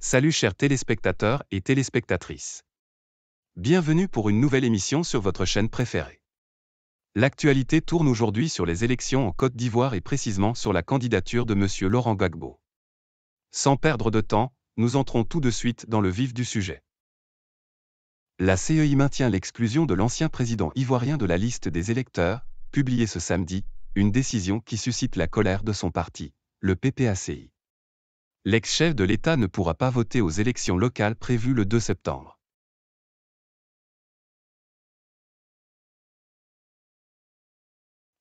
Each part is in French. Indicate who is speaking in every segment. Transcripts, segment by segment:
Speaker 1: Salut chers téléspectateurs et téléspectatrices. Bienvenue pour une nouvelle émission sur votre chaîne préférée. L'actualité tourne aujourd'hui sur les élections en Côte d'Ivoire et précisément sur la candidature de M. Laurent Gbagbo. Sans perdre de temps, nous entrons tout de suite dans le vif du sujet. La CEI maintient l'exclusion de l'ancien président ivoirien de la liste des électeurs, publiée ce samedi, une décision qui suscite la colère de son parti, le PPACI l'ex-chef de l'État ne pourra pas voter aux élections locales prévues le 2 septembre.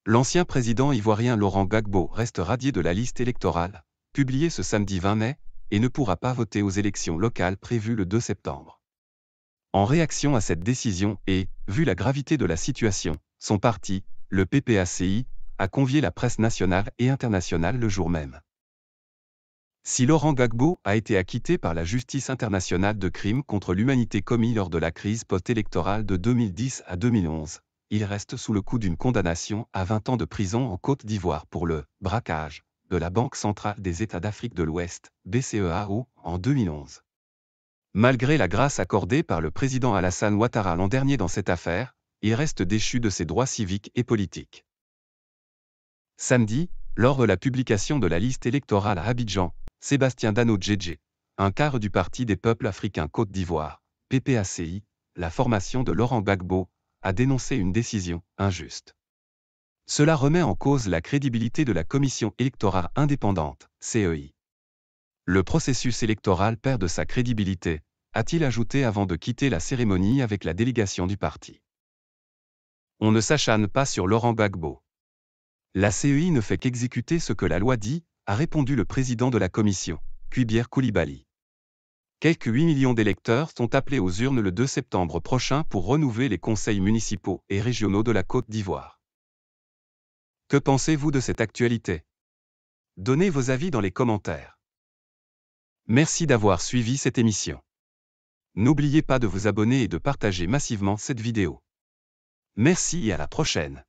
Speaker 1: L'ancien président ivoirien Laurent Gagbo reste radié de la liste électorale, publiée ce samedi 20 mai, et ne pourra pas voter aux élections locales prévues le 2 septembre. En réaction à cette décision et, vu la gravité de la situation, son parti, le PPACI, a convié la presse nationale et internationale le jour même. Si Laurent Gagbo a été acquitté par la justice internationale de crimes contre l'humanité commis lors de la crise post-électorale de 2010 à 2011, il reste sous le coup d'une condamnation à 20 ans de prison en Côte d'Ivoire pour le braquage de la Banque centrale des États d'Afrique de l'Ouest, BCEAO, en 2011. Malgré la grâce accordée par le président Alassane Ouattara l'an dernier dans cette affaire, il reste déchu de ses droits civiques et politiques. Samedi, lors de la publication de la liste électorale à Abidjan, Sébastien Dano Djedje. Un quart du Parti des peuples africains Côte d'Ivoire, PPACI, la formation de Laurent Gbagbo, a dénoncé une décision injuste. Cela remet en cause la crédibilité de la Commission électorale indépendante, CEI. Le processus électoral perd de sa crédibilité, a-t-il ajouté avant de quitter la cérémonie avec la délégation du parti. On ne s'acharne pas sur Laurent Gbagbo. La CEI ne fait qu'exécuter ce que la loi dit, a répondu le président de la commission, Kubier Koulibaly. Quelques 8 millions d'électeurs sont appelés aux urnes le 2 septembre prochain pour renouveler les conseils municipaux et régionaux de la Côte d'Ivoire. Que pensez-vous de cette actualité Donnez vos avis dans les commentaires. Merci d'avoir suivi cette émission. N'oubliez pas de vous abonner et de partager massivement cette vidéo. Merci et à la prochaine.